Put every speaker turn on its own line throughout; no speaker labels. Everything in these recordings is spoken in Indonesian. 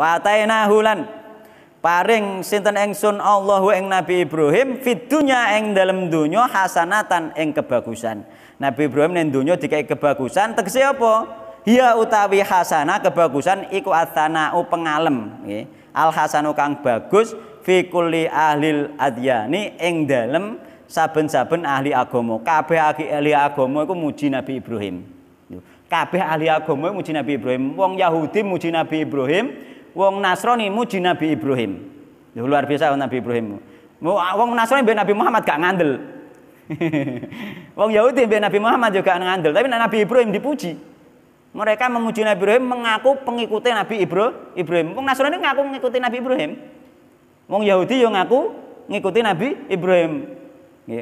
wa atainahu lan paring sinten engsun Allahu ing Nabi Ibrahim fitunya ing dalam donya hasanatan ing kebagusan Nabi Ibrahim ning donya dikai kebagusan tegese apa ia utawi hasanah kebagusan iku atsanau pengalem nggih al hasanu kang bagus fi kulli ahlil adyani ing dalem saben-saben ahli agama kabeh ahli agama iku muji Nabi Ibrahim kabeh ahli agama muji Nabi Ibrahim. Wong Yahudi muji Nabi Ibrahim, wong Nasrani muji Nabi Ibrahim. Ya, luar biasa Nabi Ibrahim. Ah, wong Nasrani mbek Nabi Muhammad gak ngandel. wong Yahudi mbek Nabi Muhammad juga ngandel, tapi Nabi Ibrahim dipuji. Mereka memuji Nabi Ibrahim mengaku pengikutnya Nabi Ibrahim. Wong Nasrani ngaku mengikuti Nabi Ibrahim. Wong Yahudi yo ngaku ngikuti Nabi Ibrahim.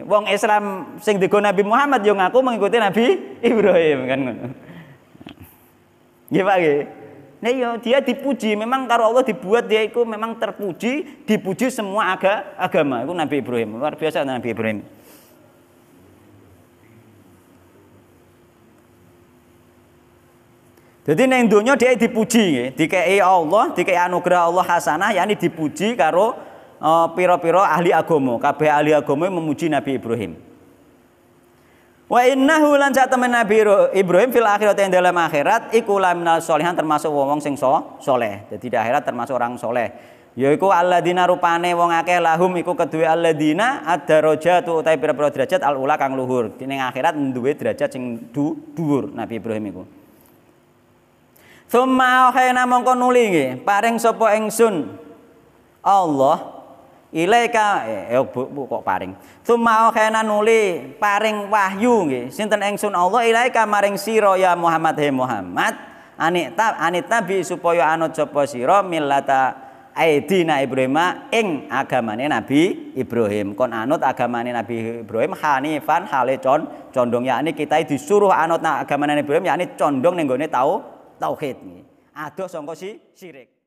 Wong Islam sing digo Nabi Muhammad yo ngaku mengikuti Nabi Ibrahim kan ngono. Nggih Pak nggih. Nah, yo, dia dipuji. Memang kalau Allah dibuat dia itu memang terpuji, dipuji semua aga, agama. Itu Nabi Ibrahim. Luar biasa Nabi Ibrahim. Jadi neng dunia dia dipuji, ya. dikei Allah, dikei anugerah Allah hasanah, yakni dipuji karo eh, piro-piro uh, ahli agomo. Kabeh ahli agomo memuji Nabi Ibrahim. Wa innahu lan temen Nabi Ibrahim fil akhirat yang dalam akhirat iku laminal solihan termasuk wong sing so, soleh. Jadi di akhirat termasuk orang soleh. Yaiku alladzina rupane wong akeh lahum iku kedue alladzina ad-darajatu utahe pira-pira derajat al ula kang luhur. Ning akhirat duwe derajat sing du, dhuwur Nabi Ibrahim iku. Thumma akhayna mongko nuli nggih paring sapa ingsun Allah ilaika eh, eh bu kok paring summa khana nuli paring wahyu nggih sinten ingsun Allah ilaika maring sira ya Muhammad he Muhammad anita anitabi supaya anut sapa sira millata aidina Ibrahim ing agamane Nabi Ibrahim kon anut agamane Nabi Ibrahim hanifan hale con condong yakni kita disuruh anut agamane Ibrahim yakni condong ning gone tau tauhid nggih adoh sangka si syirik